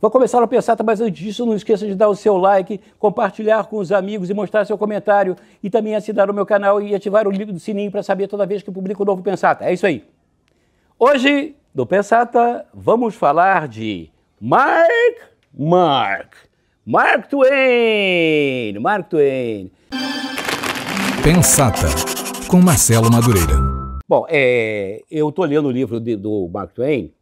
Vou começar a pensar, tá, mas antes disso, não esqueça de dar o seu like, compartilhar com os amigos e mostrar seu comentário e também assinar o meu canal e ativar o do sininho para saber toda vez que eu publico um novo Pensata. É isso aí. Hoje, no Pensata, vamos falar de Mark Mark. Mark Twain. Mark Twain. Pensata, com Marcelo Madureira. Bom, é, eu estou lendo o livro de, do Mark Twain,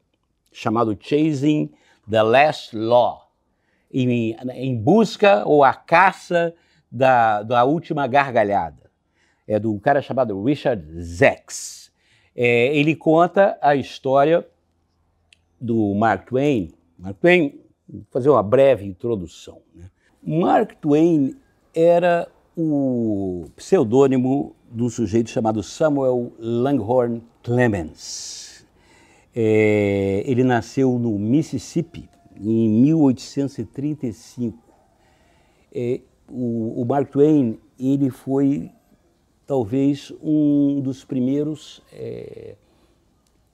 chamado Chasing The Last Law, em, em busca ou a caça da, da última gargalhada. É do cara chamado Richard Zex. É, ele conta a história do Mark Twain. Mark Twain, vou fazer uma breve introdução. Né? Mark Twain era o pseudônimo de um sujeito chamado Samuel Langhorne Clemens é, ele nasceu no Mississippi em 1835. É, o, o Mark Twain ele foi talvez um dos primeiros, é,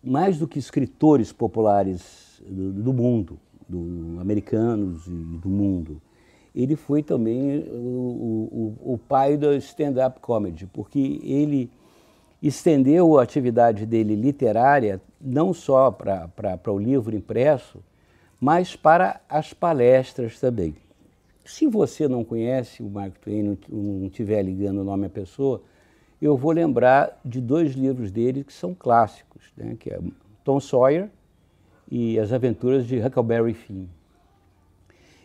mais do que escritores populares do, do mundo, do, americanos e do mundo. Ele foi também o, o, o pai da stand-up comedy, porque ele estendeu a atividade dele literária não só para o livro impresso, mas para as palestras também. Se você não conhece o Mark Twain, não, não tiver ligando o nome à pessoa, eu vou lembrar de dois livros dele que são clássicos, né? que é Tom Sawyer e As Aventuras de Huckleberry Finn.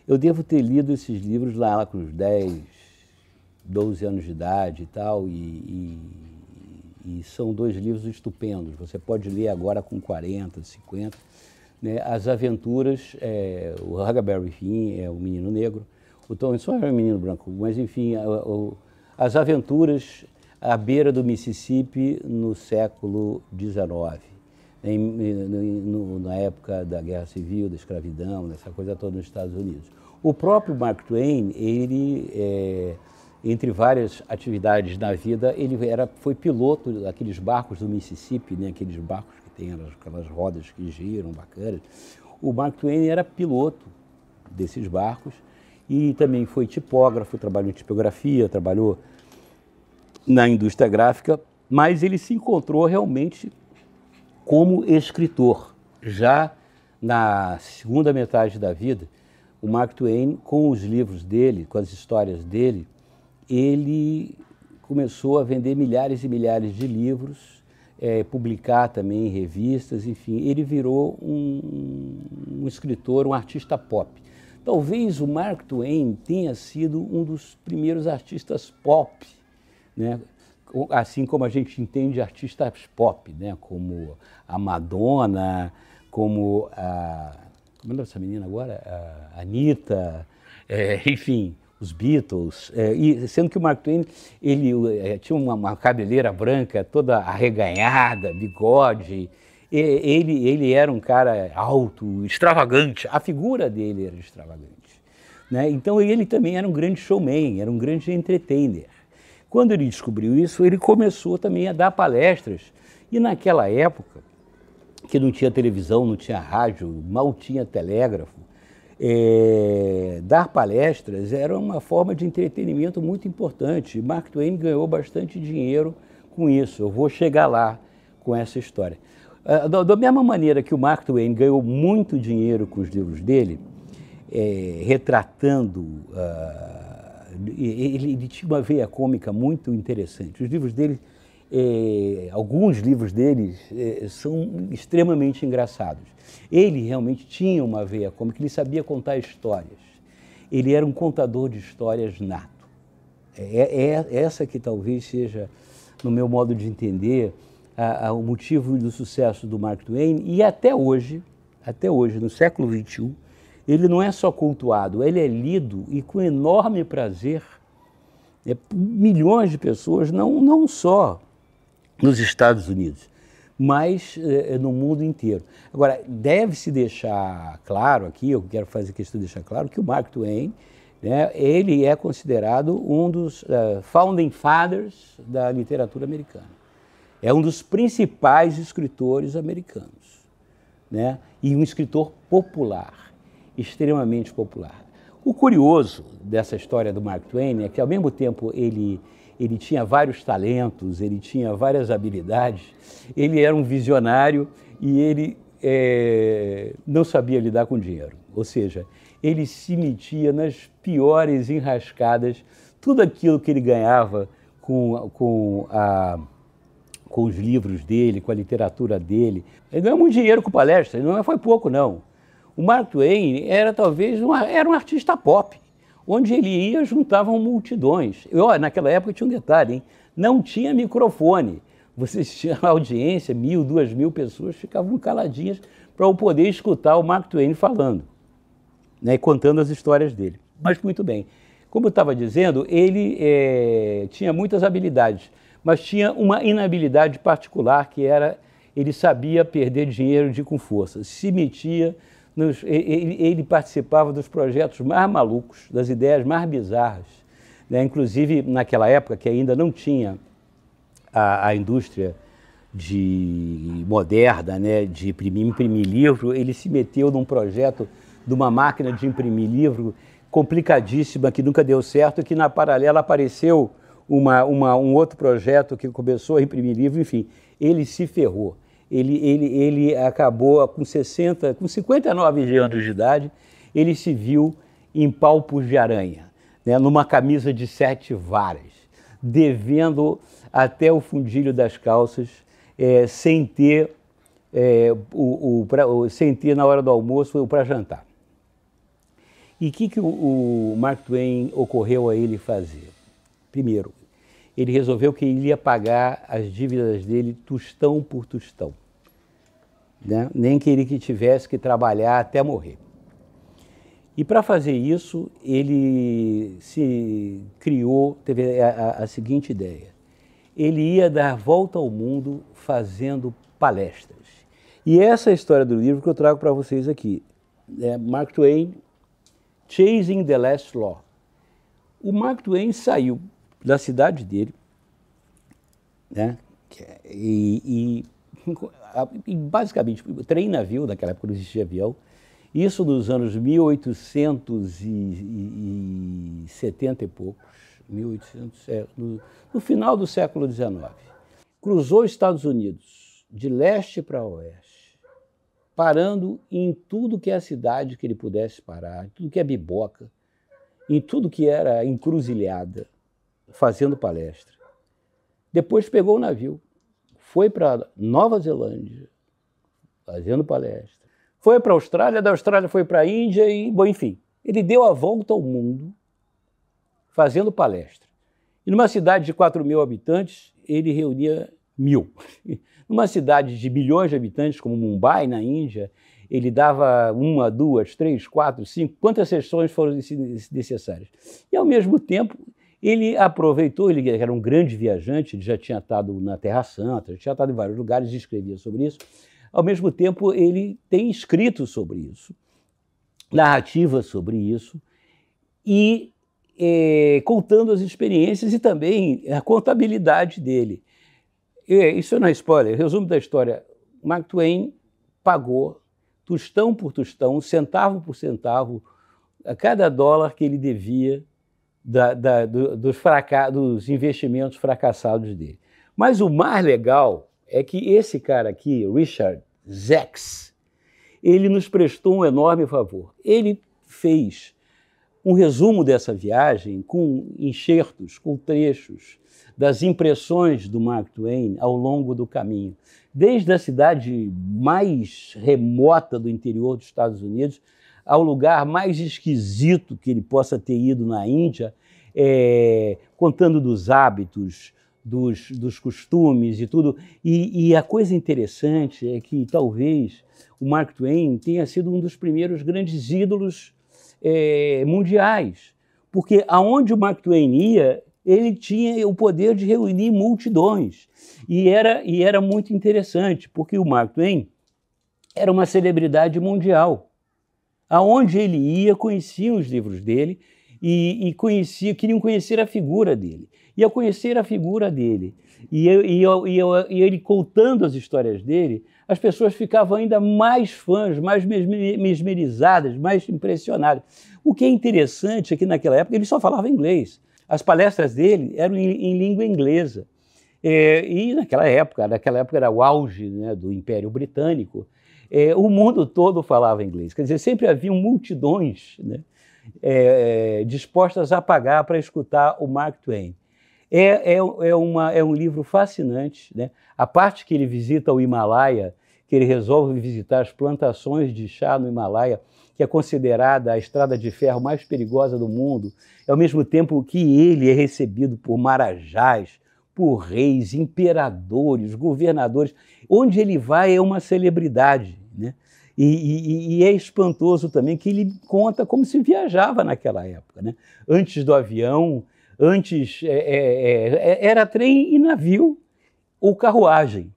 Eu devo ter lido esses livros lá, lá com os 10, 12 anos de idade e tal, e, e e são dois livros estupendos. Você pode ler agora com 40, 50. Né? As aventuras, é, o Huckleberry Finn é o menino negro, o Tom Wilson é um menino branco, mas enfim, a, a, as aventuras à beira do Mississippi no século XIX, em, no, na época da Guerra Civil, da escravidão, dessa coisa toda nos Estados Unidos. O próprio Mark Twain, ele... É, entre várias atividades na vida, ele era, foi piloto daqueles barcos do Mississippi, né? aqueles barcos que tem aquelas rodas que giram, bacanas. O Mark Twain era piloto desses barcos e também foi tipógrafo, trabalhou em tipografia, trabalhou na indústria gráfica, mas ele se encontrou realmente como escritor. Já na segunda metade da vida, o Mark Twain, com os livros dele, com as histórias dele, ele começou a vender milhares e milhares de livros, é, publicar também em revistas, enfim, ele virou um, um escritor, um artista pop. Talvez o Mark Twain tenha sido um dos primeiros artistas pop, né? assim como a gente entende artistas pop, né? como a Madonna, como a. Como é essa menina agora? A Anitta, é, enfim, os Beatles, é, e sendo que o Mark Twain ele é, tinha uma, uma, cabeleira branca toda arreganhada, bigode. E, ele, ele era um cara alto, extravagante. A figura dele era extravagante. Né? Então ele também era um grande showman, era um grande entertainer. Quando ele descobriu isso, ele começou também a dar palestras. E naquela época, que não tinha televisão, não tinha rádio, mal tinha telégrafo, é, dar palestras era uma forma de entretenimento muito importante. Mark Twain ganhou bastante dinheiro com isso. Eu vou chegar lá com essa história. Ah, da, da mesma maneira que o Mark Twain ganhou muito dinheiro com os livros dele, é, retratando. Uh, ele, ele tinha uma veia cômica muito interessante. Os livros dele é, alguns livros deles é, são extremamente engraçados. Ele realmente tinha uma veia cômica, ele sabia contar histórias. Ele era um contador de histórias nato. É, é, é essa que talvez seja, no meu modo de entender, a, a, o motivo do sucesso do Mark Twain e até hoje, até hoje, no século XXI, ele não é só cultuado, ele é lido e com enorme prazer. É, milhões de pessoas, não, não só nos Estados Unidos, mas eh, no mundo inteiro. Agora, deve-se deixar claro aqui, eu quero fazer questão de deixar claro, que o Mark Twain, né, ele é considerado um dos uh, founding fathers da literatura americana. É um dos principais escritores americanos, né, e um escritor popular, extremamente popular. O curioso dessa história do Mark Twain é que, ao mesmo tempo, ele ele tinha vários talentos, ele tinha várias habilidades, ele era um visionário e ele é, não sabia lidar com dinheiro. Ou seja, ele se metia nas piores enrascadas, tudo aquilo que ele ganhava com, com, a, com os livros dele, com a literatura dele. Ele ganhou muito dinheiro com palestras, não foi pouco, não. O Mark Twain era talvez uma, era um artista pop Onde ele ia, juntavam multidões. Eu naquela época tinha um detalhe, hein? Não tinha microfone. Você tinha audiência, mil, duas mil pessoas ficavam caladinhas para poder escutar o Mark Twain falando, né, contando as histórias dele. Mas muito bem. Como eu estava dizendo, ele é, tinha muitas habilidades, mas tinha uma inabilidade particular que era ele sabia perder dinheiro de com força. Se metia nos, ele, ele, participava dos projetos mais malucos, das ideias mais bizarras. Né? Inclusive, naquela época que ainda não tinha a, a indústria de moderna, né? de imprimir, imprimir livro, ele se meteu num projeto de uma máquina de imprimir livro complicadíssima, que nunca deu certo, e que na paralela apareceu uma, uma, um outro projeto que começou a imprimir livro, enfim, ele se ferrou ele, ele, ele acabou com 60, com 59 anos de idade, ele se viu em palpos de aranha, né, numa camisa de sete varas, devendo até o fundilho das calças, é, sem ter é, o, o, pra, o, sem ter na hora do almoço ou para jantar. E o que, que o, o Mark Twain ocorreu a ele fazer? Primeiro, ele resolveu que ele ia pagar as dívidas dele tostão por tostão né? nem queria que tivesse que trabalhar até morrer. E para fazer isso, ele se criou, teve a, a, seguinte ideia. Ele ia dar volta ao mundo fazendo palestras. E essa é a história do livro que eu trago para vocês aqui. É Mark Twain, Chasing the Last Law. O Mark Twain saiu da cidade dele né, é, e, e basicamente, trem navio, naquela época não existia avião, isso nos anos 1870 e poucos, 1800, é, no, no final do século XIX. Cruzou os Estados Unidos de leste para oeste, parando em tudo que é a cidade que ele pudesse parar, em tudo que é biboca, em tudo que era encruzilhada, fazendo palestra. Depois pegou o navio foi para Nova Zelândia, fazendo palestra, foi para a Austrália, da Austrália foi para a Índia e, bom, enfim, ele deu a volta ao mundo fazendo palestra. E numa cidade de 4 mil habitantes, ele reunia mil. numa cidade de milhões de habitantes, como Mumbai, na Índia, ele dava uma, duas, três, quatro, cinco, quantas sessões foram necessárias. E, ao mesmo tempo, ele aproveitou, ele era um grande viajante, ele já tinha estado na Terra Santa, já tinha estado em vários lugares e escrevia sobre isso. Ao mesmo tempo, ele tem escrito sobre isso, narrativa sobre isso, e é, contando as experiências e também a contabilidade dele. E, é, isso não é spoiler, resumo da história. Mark Twain pagou tostão por tostão, centavo por centavo, a cada dólar que ele devia da, da, do, dos, fraca dos investimentos fracassados dele. Mas o mais legal é que esse cara aqui, Richard Zex, ele nos prestou um enorme favor. Ele fez um resumo dessa viagem com enxertos, com trechos das impressões do Mark Twain ao longo do caminho, desde a cidade mais remota do interior dos Estados Unidos ao lugar mais esquisito que ele possa ter ido na Índia, é, contando dos hábitos, dos, dos costumes e tudo. E, e, a coisa interessante é que talvez o Mark Twain tenha sido um dos primeiros grandes ídolos é, mundiais, porque aonde o Mark Twain ia, ele tinha o poder de reunir multidões. E era, e era muito interessante, porque o Mark Twain era uma celebridade mundial. Aonde ele ia, conheciam os livros dele e, e conhecia, queriam conhecer a figura dele. E ao conhecer a figura dele, e, eu, e, eu, e, eu, e ele contando as histórias dele, as pessoas ficavam ainda mais fãs, mais mesmerizadas, mais impressionadas. O que é interessante é que naquela época ele só falava inglês. As palestras dele eram em, em língua inglesa. É, e naquela época, naquela época era o auge né, do Império Britânico, é, o mundo todo falava inglês. Quer dizer, sempre havia multidões né, é, é, dispostas a pagar para escutar o Mark Twain. É, é, é, uma, é um livro fascinante. Né? A parte que ele visita o Himalaia, que ele resolve visitar as plantações de chá no Himalaia, que é considerada a estrada de ferro mais perigosa do mundo, ao mesmo tempo que ele é recebido por marajás, por reis, imperadores, governadores. Onde ele vai é uma celebridade. Né? E, e, e, é espantoso também que ele conta como se viajava naquela época. Né? Antes do avião, antes é, é, é, é era trem e navio ou carruagem.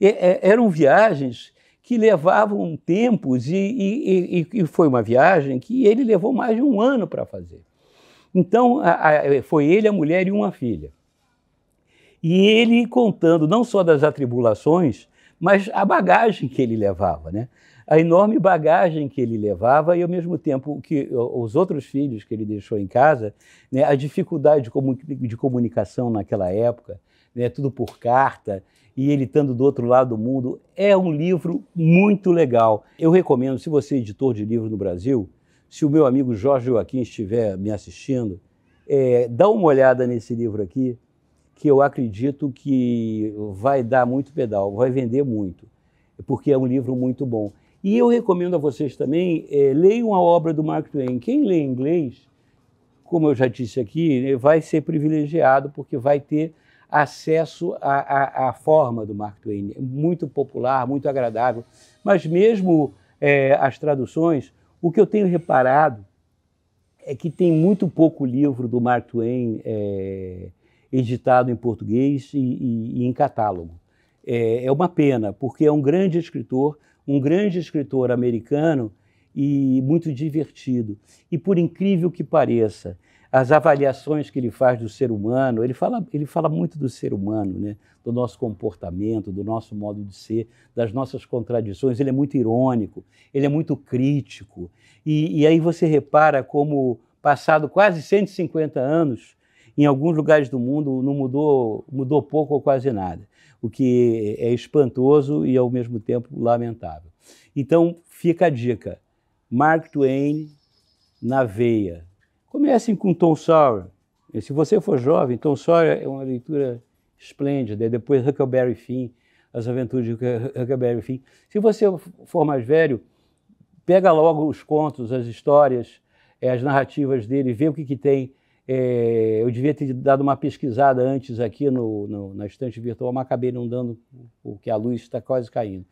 É, eram viagens que levavam tempos e, e, foi uma viagem que ele levou mais de um ano para fazer. Então, a, a, foi ele, a mulher e uma filha. E ele contando não só das atribulações, mas a bagagem que ele levava, né? a enorme bagagem que ele levava e, ao mesmo tempo, que os outros filhos que ele deixou em casa, né, a dificuldade de comunicação naquela época, né, tudo por carta, e ele estando do outro lado do mundo, é um livro muito legal. Eu recomendo, se você é editor de livro no Brasil, se o meu amigo Jorge Joaquim estiver me assistindo, é, dá uma olhada nesse livro aqui, que eu acredito que vai dar muito pedal, vai vender muito, porque é um livro muito bom. E eu recomendo a vocês também, é, leiam a obra do Mark Twain. Quem lê inglês, como eu já disse aqui, né, vai ser privilegiado, porque vai ter acesso à, à, à forma do Mark Twain. É muito popular, muito agradável. Mas mesmo é, as traduções, o que eu tenho reparado é que tem muito pouco livro do Mark Twain é, editado em português e, e, e em catálogo. É, é, uma pena, porque é um grande escritor, um grande escritor americano e muito divertido. E por incrível que pareça, as avaliações que ele faz do ser humano, ele fala, ele fala muito do ser humano, né? do nosso comportamento, do nosso modo de ser, das nossas contradições. Ele é muito irônico, ele é muito crítico. E, e aí você repara como, passado quase 150 anos, em alguns lugares do mundo não mudou, mudou pouco ou quase nada, o que é espantoso e ao mesmo tempo lamentável. Então fica a dica: Mark Twain na veia. Comecem com Tom Sawyer. se você for jovem, Tom Sawyer é uma leitura esplêndida. depois Huckleberry Finn, As Aventuras de Huckleberry Finn. Se você for mais velho, pega logo os contos, as histórias, eh, as narrativas dele, vê o que, que tem é, eu devia ter dado uma pesquisada antes aqui no, no, na estante virtual, mas acabei não dando, porque a luz está quase caindo.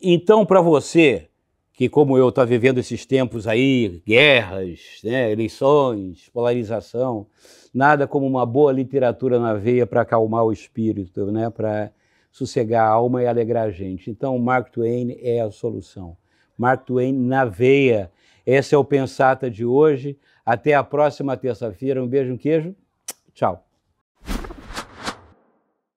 Então, para você, que como eu está vivendo esses tempos aí, guerras, né, eleições, polarização, nada como uma boa literatura na veia para acalmar o espírito, né, para sossegar a alma e alegrar a gente. Então, Mark Twain é a solução. Mark Twain na veia. Esse é o Pensata de hoje. Até a próxima terça-feira. Um beijo, um queijo. Tchau.